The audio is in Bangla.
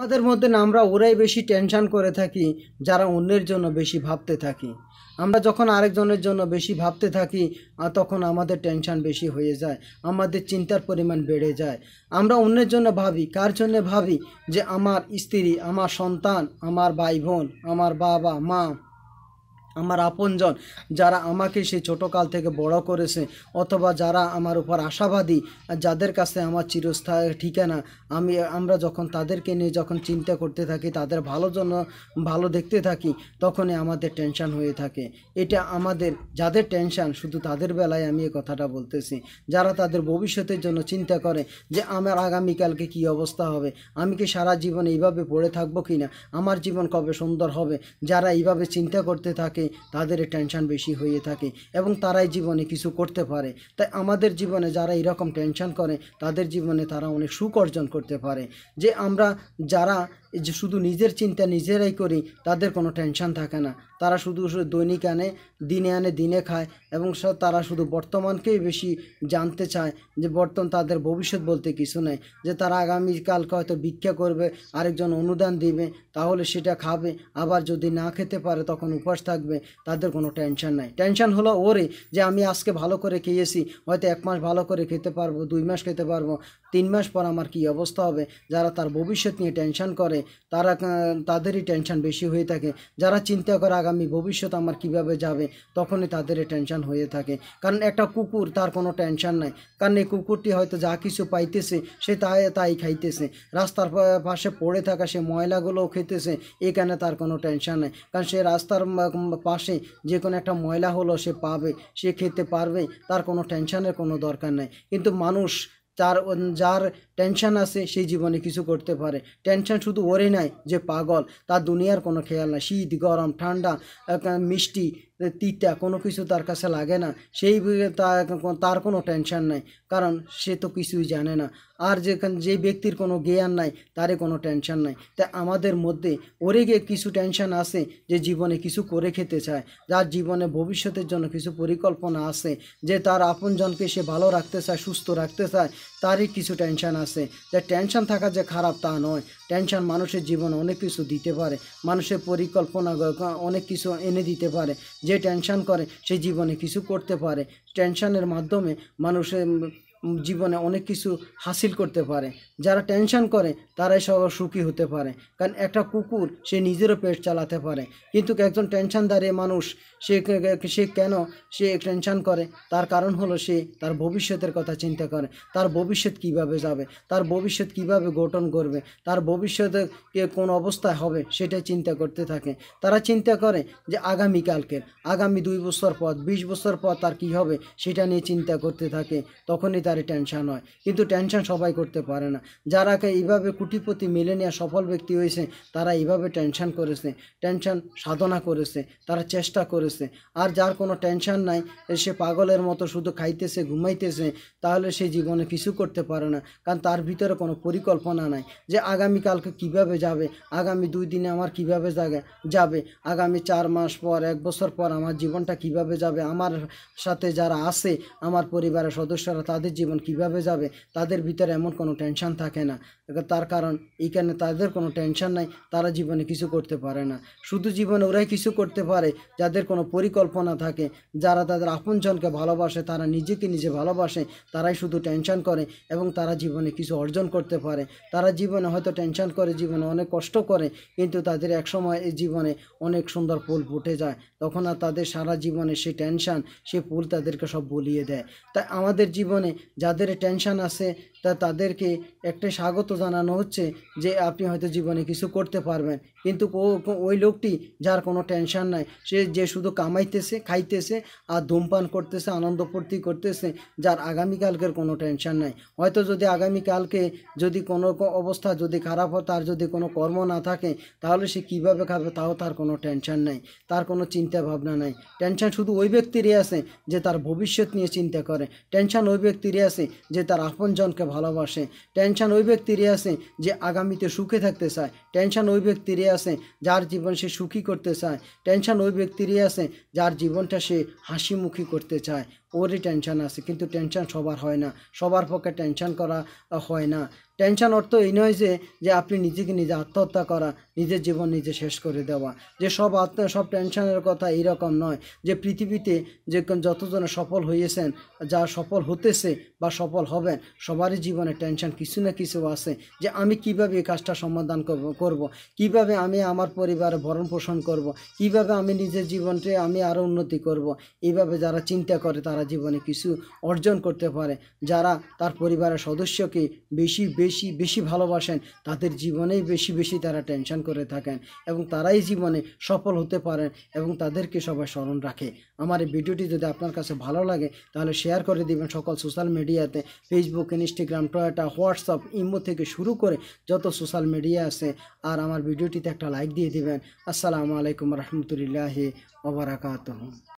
আমাদের মধ্যে আমরা ওরাই বেশি টেনশন করে থাকি যারা অন্যের জন্য বেশি ভাবতে থাকি আমরা যখন আরেকজনের জন্য বেশি ভাবতে থাকি তখন আমাদের টেনশন বেশি হয়ে যায় আমাদের চিন্তার পরিমাণ বেড়ে যায় আমরা অন্যের জন্য ভাবি কার জন্য ভাবি যে আমার স্ত্রী আমার সন্তান আমার ভাই বোন আমার বাবা মা আমার আপনজন যারা আমাকে সেই ছোটোকাল থেকে বড় করেছে অথবা যারা আমার উপর আশাবাদী যাদের কাছে আমার চিরস্থায়ী ঠিকানা আমি আমরা যখন তাদেরকে নিয়ে যখন চিন্তা করতে থাকি তাদের ভালো জন্য ভালো দেখতে থাকি তখনই আমাদের টেনশান হয়ে থাকে এটা আমাদের যাদের টেনশান শুধু তাদের বেলায় আমি এই কথাটা বলতেছি যারা তাদের ভবিষ্যতের জন্য চিন্তা করে যে আমার আগামীকালকে কি অবস্থা হবে আমি কি সারা জীবন এইভাবে পড়ে থাকবো কি না আমার জীবন কবে সুন্দর হবে যারা এইভাবে চিন্তা করতে থাকে থাকে তাদের টেনশন বেশি হয়ে থাকে এবং তারাই জীবনে কিছু করতে পারে তাই আমাদের জীবনে যারা এরকম টেনশন করে তাদের জীবনে তারা অনেক সুখ অর্জন করতে পারে যে আমরা যারা যে শুধু নিজের চিন্তা নিজেরাই করি তাদের কোনো টেনশন থাকে না তারা শুধু দৈনিক আনে দিনে আনে দিনে খায় এবং তারা শুধু বর্তমানকেই বেশি জানতে চায় যে বর্তমান তাদের ভবিষ্যৎ বলতে কিছু নেই যে তারা আগামীকালকে হয়তো ভিক্ষা করবে আরেকজন অনুদান দিবে তাহলে সেটা খাবে আবার যদি না খেতে পারে তখন উপাস থাকবে তাদের কোনো টেনশন নাই টেনশন হলো ওরে যে আমি আজকে ভালো করে খেয়েছি হয়তো এক মাস ভালো করে খেতে পারবো দুই মাস খেতে পারবো তিন মাস পর আমার কি অবস্থা হবে যারা তার ভবিষ্যৎ নিয়ে টেনশন করে তারা তাদেরই টেনশন বেশি হয়ে থাকে যারা চিন্তা করে আগামী ভবিষ্যৎ আমার কিভাবে যাবে তখনই তাদেরই টেনশন হয়ে থাকে কারণ একটা কুকুর তার কোনো টেনশন নাই কারণ এই কুকুরটি হয়তো যা কিছু পাইতেছে সে তাই তাই খাইতেছে রাস্তার পাশে পড়ে থাকা সে ময়লাগুলোও খেতেছে এখানে তার কোনো টেনশন নেই কারণ সে রাস্তার পাশে যে কোনো একটা ময়লা হলো সে পাবে সে খেতে পারবে তার কোনো টেনশনের কোনো দরকার নেই কিন্তু মানুষ তার যার টেনশন আছে সেই জীবনে কিছু করতে পারে টেনশন শুধু ওরে নাই যে পাগল তার দুনিয়ার কোনো খেয়াল নাই শীত গরম ঠান্ডা মিষ্টি তিতা কোনো কিছু তার কাছে লাগে না সেই তার কোনো টেনশন নাই কারণ সে তো কিছুই জানে না আর যেখানে যে ব্যক্তির কোনো জ্ঞান নাই তারে কোনো টেনশন নাই তাই আমাদের মধ্যে ওরে গিয়ে কিছু টেনশন আছে যে জীবনে কিছু করে খেতে চায় যার জীবনে ভবিষ্যতের জন্য কিছু পরিকল্পনা আছে যে তার আপনজনকে সে ভালো রাখতে চায় সুস্থ রাখতে চায় তারই কিছু টেনশন আছে যে টেনশন থাকা যে খারাপ তা নয় টেনশন মানুষের জীবনে অনেক কিছু দিতে পারে মানুষের পরিকল্পনা অনেক কিছু এনে দিতে পারে যে টেনশন করে সে জীবনে কিছু করতে পারে টেনশনের মাধ্যমে মানুষের জীবনে অনেক কিছু হাসিল করতে পারে যারা টেনশন করে তারাই সব সুখী হতে পারে কারণ একটা কুকুর সে নিজেরও পেট চালাতে পারে কিন্তু একজন টেনশন দাঁড়িয়ে মানুষ সে সে কেন সে টেনশন করে তার কারণ হলো সে তার ভবিষ্যতের কথা চিন্তা করে তার ভবিষ্যৎ কিভাবে যাবে তার ভবিষ্যৎ কিভাবে গঠন করবে তার ভবিষ্যতে কোন অবস্থায় হবে সেটা চিন্তা করতে থাকে তারা চিন্তা করে যে আগামীকালকের আগামী দুই বছর পর বিশ বছর পর তার কি হবে সেটা নিয়ে চিন্তা করতে থাকে তখনই তারই টেনশন হয় কিন্তু টেনশন সবাই করতে পারে না যারা এইভাবে কুটিপতি মিলেনিয়া সফল ব্যক্তি হয়েছে তারা এইভাবে টেনশন করেছে টেনশন সাধনা করেছে তারা চেষ্টা করেছে আর যার কোনো টেনশন নাই সে পাগলের মতো শুধু খাইতেছে ঘুমাইতেছে তাহলে সে জীবনে কিছু করতে পারে না কারণ তার ভিতরে কোনো পরিকল্পনা নাই যে আগামীকালকে কিভাবে যাবে আগামী দুই দিনে আমার কিভাবে যাবে যাবে আগামী চার মাস পর এক বছর পর আমার জীবনটা কিভাবে যাবে আমার সাথে যারা আছে আমার পরিবারের সদস্যরা তাদের জীবন কিভাবে যাবে তাদের ভিতরে এমন কোনো টেনশন থাকে না তার কারণ এইখানে তাদের কোনো টেনশন নাই তারা জীবনে কিছু করতে পারে না শুধু জীবনে ওরাই কিছু করতে পারে যাদের কোনো পরিকল্পনা থাকে যারা তাদের আপনজনকে ভালোবাসে তারা নিজেকে নিজে ভালোবাসে তারাই শুধু টেনশন করে এবং তারা জীবনে কিছু অর্জন করতে পারে তারা জীবনে হয়তো টেনশন করে জীবনে অনেক কষ্ট করে কিন্তু তাদের একসময় এই জীবনে অনেক সুন্দর ফুল ফুটে যায় তখন আর তাদের সারা জীবনে সেই টেনশন সে ফুল তাদেরকে সব বলিয়ে দেয় তাই আমাদের জীবনে जर टेंशन आसे তা তাদেরকে একটা স্বাগত জানানো হচ্ছে যে আপনি হয়তো জীবনে কিছু করতে পারবেন কিন্তু ওই লোকটি যার কোনো টেনশন নাই সে যে শুধু কামাইতেছে খাইতেছে আর ধূমপান করতেছে আনন্দ ফুর্তি করতেছে যার আগামীকালকের কোনো টেনশন নাই হয়তো যদি আগামীকালকে যদি কোনো অবস্থা যদি খারাপ হয় তার যদি কোনো কর্ম না থাকে তাহলে সে কিভাবে খাবে তাও তার কোনো টেনশন নাই তার কোনো চিন্তা ভাবনা নাই টেনশন শুধু ওই ব্যক্তিরই আছে যে তার ভবিষ্যৎ নিয়ে চিন্তা করে টেনশন ওই ব্যক্তিরই আছে যে তার আপনজনকে ভালোবাসে টেনশান ওই ব্যক্তিরই আছে যে আগামীতে সুখে থাকতে চায় টেনশান ওই ব্যক্তিরই আছে যার জীবন সে সুখী করতে চায় টেনশান ওই ব্যক্তিরই আছে যার জীবনটা সে হাসিমুখী করতে চায় ওরই টেনশান আছে কিন্তু টেনশান সবার হয় না সবার পক্ষে টেনশান করা হয় না টেনশান অর্থ এই নয় যে যে আপনি নিজেকে নিজে আত্মহত্যা করা নিজের জীবন নিজে শেষ করে দেওয়া যে সব আত্ম সব টেনশানের কথা এইরকম নয় যে পৃথিবীতে যে যতজনে সফল হয়েছেন যা সফল হতেছে বা সফল হবেন সবারই জীবনে টেনশান কিছু না কিছু আছে যে আমি কিভাবে এই কাজটা সমাধান করব কিভাবে আমি আমার পরিবার ভরণ পোষণ করবো কিভাবে আমি নিজের জীবনকে আমি আরও উন্নতি করব এইভাবে যারা চিন্তা করে তারা তারা জীবনে কিছু অর্জন করতে পারে যারা তার পরিবারের সদস্যকে বেশি বেশি বেশি ভালোবাসেন তাদের জীবনেই বেশি বেশি তারা টেনশন করে থাকেন এবং তারাই জীবনে সফল হতে পারেন এবং তাদেরকে সবাই স্মরণ রাখে আমার এই ভিডিওটি যদি আপনার কাছে ভালো লাগে তাহলে শেয়ার করে দিবেন সকল সোশ্যাল মিডিয়াতে ফেসবুক ইনস্টাগ্রাম টয়েটা হোয়াটসঅ্যাপ ইমো থেকে শুরু করে যত সোশ্যাল মিডিয়া আছে আর আমার ভিডিওটিতে একটা লাইক দিয়ে দিবেন আসসালামু আলাইকুম রহমতুলিল্লাহি ওবরাকাত